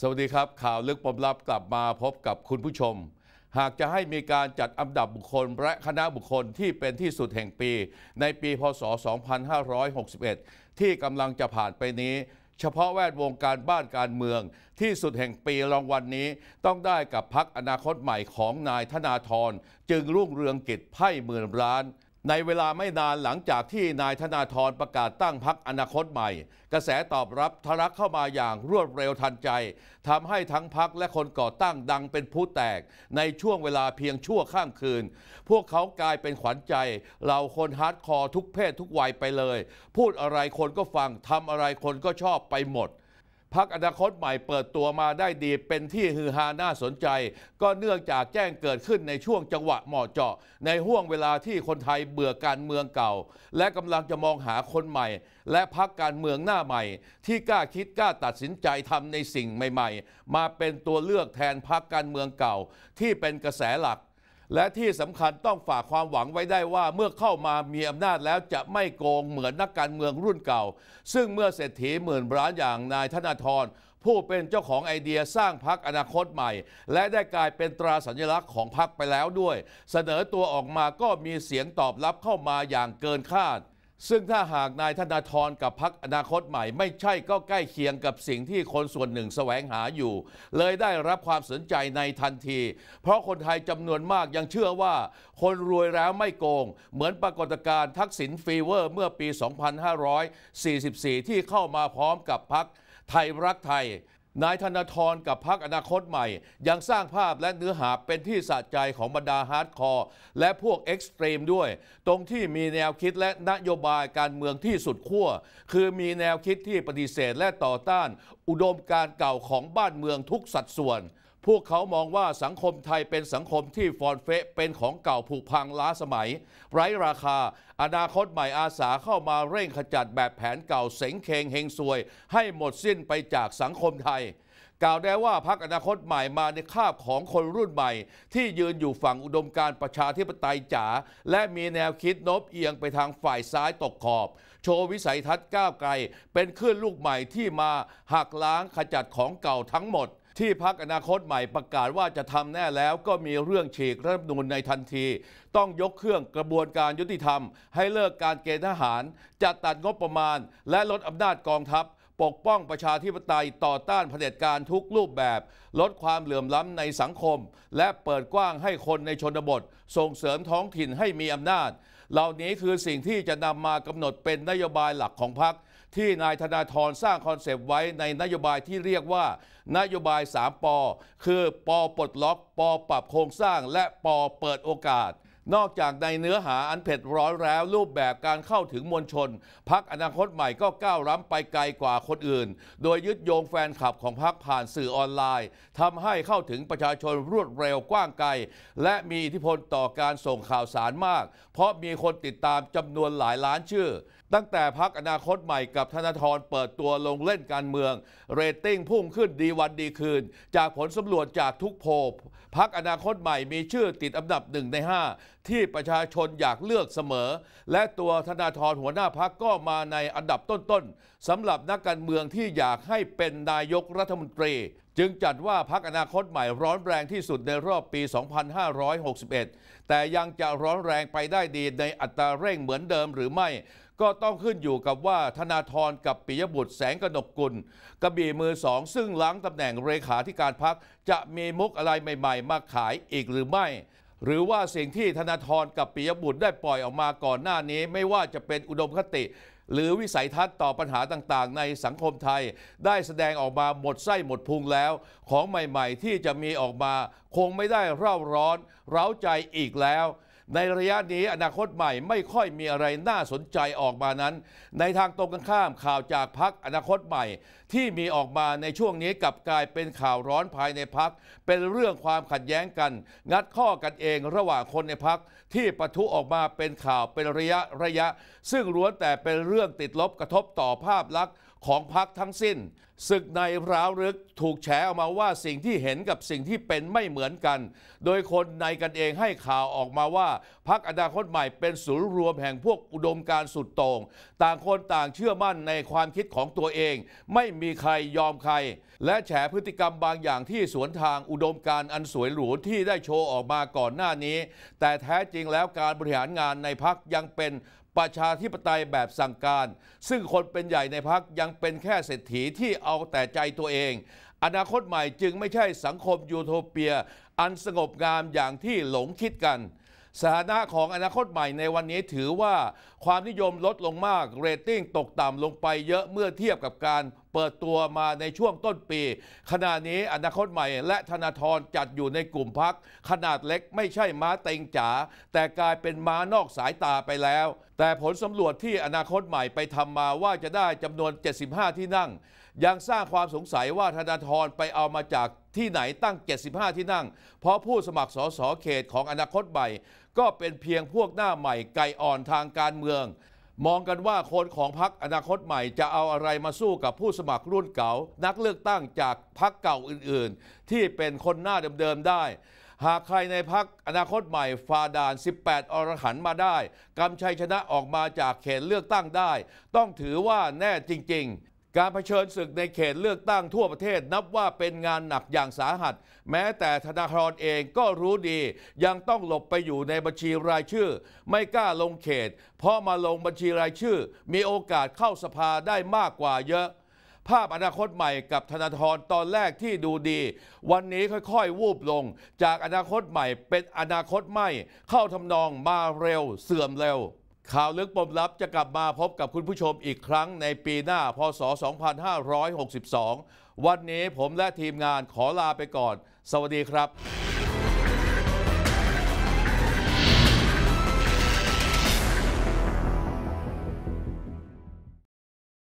สวัสดีครับ ข่าวลึกปมลับกลับมาพบกับคุณผู้ชม หากจะให้มีการจัดอันดับบุคคล และคณะบุคคลที่เป็นที่สุดแห่งปี ในปีพศ2561 ที่กำลังจะผ่านไปนี้ เฉพาะแวดวงการบ้านการเมือง ที่สุดแห่งปีรางวัลนนี้ ต้องได้กับพักอนาคตใหม่ของนายธนาธรจึงรุ่งเรืองกิจไพ่หมื่นล้านในเวลาไม่นานหลังจากที่นายธนาธรประกาศตั้งพักอนาคตใหม่ กระแสตอบรับทะลักเข้ามาอย่าง รวดเร็วทันใจทำให้ทั้งพักและคนก่อตั้งดังเป็นผู้แตกในช่วงเวลาเพียงชั่วข้ามคืน พวกเขากลายเป็นขวัญใจ เราคนฮาร์ดคอร์ทุกเพศทุกวัยไปเลย พูดอะไรคนก็ฟังทำอะไรคนก็ชอบไปหมดพักอนาคตใหม่เปิดตัวมาได้ดีเป็นที่ฮือฮาน่าสนใจ ก็เนื่องจากแจ้งเกิดขึ้นในช่วงจังหวะเหมาะเจาะในห่วงเวลาที่คนไทยเบื่อการเมืองเก่า และกำลังจะมองหาคนใหม่ และพักการเมืองหน้าใหม่ ที่กล้าคิดกล้าตัดสินใจทำในสิ่งใหม่ๆ มาเป็นตัวเลือกแทนพักการเมืองเก่าที่เป็นกระแสหลักและที่สำคัญต้องฝากความหวังไว้ได้ว่าเมื่อเข้ามามีอำนาจแล้วจะไม่โกงเหมือนนักการเมืองรุ่นเก่า ซึ่งเมื่อเศรษฐีหมื่นล้านอย่างนายธนาธรผู้เป็นเจ้าของไอเดียสร้างพักอนาคตใหม่ และได้กลายเป็นตราสัญลักษณ์ของพักไปแล้วด้วย เสนอตัวออกมาก็มีเสียงตอบรับเข้ามาอย่างเกินคาดซึ่งถ้าหากนายธนาธรกับพักอนาคตใหม่ ไม่ใช่ก็ใกล้เคียงกับสิ่งที่คนส่วนหนึ่งแสวงหาอยู่ เลยได้รับความสนใจในทันที เพราะคนไทยจำนวนมากยังเชื่อว่า คนรวยแล้วไม่โกง เหมือนปรากฏการณ์ทักษิณฟีเวอร์เมื่อปี 2544 ที่เข้ามาพร้อมกับพักไทยรักไทยนายธนาธรกับพักอนาคตใหม่ ยังสร้างภาพและเนื้อหาเป็นที่สะใจของบรรดาฮาร์ดคอร์ และพวกเอ็กซ์ตรีมด้วย ตรงที่มีแนวคิดและนโยบายการเมืองที่สุดขั้วคือมีแนวคิดที่ปฏิเสธและต่อต้าน อุดมการเก่าของบ้านเมืองทุกสัดส่วนพวกเขามองว่าสังคมไทยเป็นสังคมที่ฟอนเฟะเป็นของเก่าผุพังล้าสมัย ไร้ราคา อนาคตใหม่อาสาเข้ามาเร่งขจัดแบบแผนเก่าเสงเคงเฮงซวย ให้หมดสิ้นไปจากสังคมไทยกล่าวได้ว่าพรรคอนาคตใหม่มาในคาบของคนรุ่นใหม่ ที่ยืนอยู่ฝั่งอุดมการประชาธิปไตยจ๋าและมีแนวคิดโนบเอียงไปทางฝ่ายซ้ายตกขอบ โชว์วิสัยทัศน์ก้าวไกล เป็นคลื่นลูกใหม่ที่มาหักล้างขจัดของเก่าทั้งหมดที่พักอนาคตใหม่ประกาศว่าจะทำแน่แล้ว ก็มีเรื่องฉีกรัฐธรรมนูญในทันที ต้องยกเครื่องกระบวนการยุติธรรม ให้เลิกการเกณฑ์ทหารจัดตัดงบประมาณและลดอำนาจกองทัพ ปกป้องประชาธิปไตยต่อต้านเผด็จการทุกรูปแบบ ลดความเหลื่อมล้ำในสังคม และเปิดกว้างให้คนในชนบท ส่งเสริมท้องถิ่นให้มีอำนาจ เหล่านี้คือสิ่งที่จะนำมากำหนดเป็นนโยบายหลักของพรรคที่นายธนาธรสร้างคอนเซปต์ไว้ในนโยบายที่เรียกว่า นโยบาย 3ปอคือปอปลดล็อกปอปรับโครงสร้างและปอเปิดโอกาส นอกจากในเนื้อหาอันเผ็ดร้อนแล้วรูปแบบการเข้าถึงมวลชน พักอนาคตใหม่ก็ก้าวล้ำไปไกลกว่าคนอื่น โดยยึดโยงแฟนคลับของพักผ่านสื่อออนไลน์ทำให้เข้าถึงประชาชนรวดเร็วกว้างไกลและมีอิทธิพลต่อการส่งข่าวสารมาก เพราะมีคนติดตามจำนวนหลายล้านชื่อตั้งแต่พักอนาคตใหม่กับธนาธรเปิดตัวลงเล่นการเมืองเรตติ้งพุ่งขึ้นดีวันดีคืน จากผลสำรวจจากทุกโพลพักอนาคตใหม่มีชื่อติดอันดับหนึ่งใน 5 ที่ประชาชนอยากเลือกเสมอ และตัวธนาธรหัวหน้าพักก็มาในอันดับต้นๆ สำหรับนักการเมืองที่อยากให้เป็นนายกรัฐมนตรีจึงจัดว่าพักอนาคตใหม่ร้อนแรงที่สุดใน รอบปี 2561 แต่ยังจะร้อนแรงไปได้ดีในอัตราเร่งเหมือนเดิมหรือไม่ ก็ต้องขึ้นอยู่กับว่าธนาธรกับปิยบุตรแสงกนกกุลกระบี่มือสองซึ่งล้างตำแหน่งเลขาธิการพัก จะมีมุกอะไรใหม่ๆ มาขายอีกหรือไม่ หรือว่าสิ่งที่ธนาธรกับปิยบุตรได้ปล่อยออกมาก่อนหน้านี้ ไม่ว่าจะเป็นอุดมคติหรือวิสัยทัศน์ต่อปัญหาต่างๆ ในสังคมไทย ได้แสดงออกมาหมดไส้หมดพุงแล้ว ของใหม่ๆ ที่จะมีออกมา คงไม่ได้เร่าร้อน เร้าใจอีกแล้วในระยะนี้อนาคตใหม่ไม่ค่อยมีอะไรน่าสนใจออกมานั้น ในทางตรงกันข้ามข่าวจากพักอนาคตใหม่ ที่มีออกมาในช่วงนี้กลับกลายเป็นข่าวร้อนภายในพัก เป็นเรื่องความขัดแย้งกัน งัดข้อกันเองระหว่างคนในพัก ที่ปะทุออกมาเป็นข่าวเป็นระยะระยะ ซึ่งล้วนแต่เป็นเรื่องติดลบกระทบต่อภาพลักษณ์ของพรรคทั้งสิ้น ศึกในร้าวลึกถูกแฉออกมาว่าสิ่งที่เห็นกับสิ่งที่เป็นไม่เหมือนกัน โดยคนในกันเองให้ข่าวออกมาว่าพรรคอนาคตใหม่เป็นศูนย์รวมแห่งพวกอุดมการสุดโต่งต่างคนต่างเชื่อมั่นในความคิดของตัวเอง ไม่มีใครยอมใคร และแฉพฤติกรรมบางอย่างที่สวนทางอุดมการอันสวยหรูที่ได้โชว์ออกมาก่อนหน้านี้ แต่แท้จริงแล้วการบริหารงานในพรรคยังเป็นประชาธิปไตยแบบสั่งการ ซึ่งคนเป็นใหญ่ในพักยังเป็นแค่เศรษฐีที่เอาแต่ใจตัวเอง อนาคตใหม่จึงไม่ใช่สังคมยูโทเปีย อันสงบงามอย่างที่หลงคิดกัน สถานะของอนาคตใหม่ในวันนี้ถือว่าความนิยมลดลงมากเรตติ้งตกต่ำลงไปเยอะเมื่อเทียบกับการเปิดตัวมาในช่วงต้นปี ขณะนี้อนาคตใหม่และธนาธรจัดอยู่ในกลุ่มพัก ขนาดเล็กไม่ใช่ม้าเต็งจ๋าแต่กลายเป็นม้านอกสายตาไปแล้ว แต่ผลสำรวจที่อนาคตใหม่ไปทำมาว่าจะได้จำนวน 75 ที่นั่ง ยังสร้างความสงสัยว่าธนาธรไปเอามาจากที่ไหนตั้ง 75 ที่นั่งเพราะผู้สมัครสสเขตของอนาคตใหม่ก็เป็นเพียงพวกหน้าใหม่ไก่อ่อนทางการเมืองมองกันว่าคนของพักอนาคตใหม่จะเอาอะไรมาสู้กับผู้สมัครรุ่นเก่า นักเลือกตั้งจากพักเก่าอื่นๆ ที่เป็นคนหน้าเดิม ๆ ได้ หากใครในพักอนาคตใหม่ฟาดาน 18 อรหันมาได้กำชัยชนะออกมาจากเขตเลือกตั้งได้ ต้องถือว่าแน่จริงการเผชิญศึกในเขตเลือกตั้งทั่วประเทศนับว่าเป็นงานหนักอย่างสาหัส แม้แต่ธนาครเองก็รู้ดียังต้องหลบไปอยู่ในบัญชีรายชื่อ ไม่กล้าลงเขตเพราะมาลงบัญชีรายชื่อ มีโอกาสเข้าสภาได้มากกว่าเยอะ ภาพอนาคตใหม่กับธนาธรตอนแรกที่ดูดี วันนี้ค่อยๆวูบลงจากอนาคตใหม่เป็นอนาคตใหม่เข้าทำนองมาเร็วเสื่อมเร็วข่าวลึกปมลับจะกลับมาพบกับคุณผู้ชมอีกครั้งในปีหน้าพศ 2562 วันนี้ผมและทีมงานขอลาไปก่อน สวัสดีครับ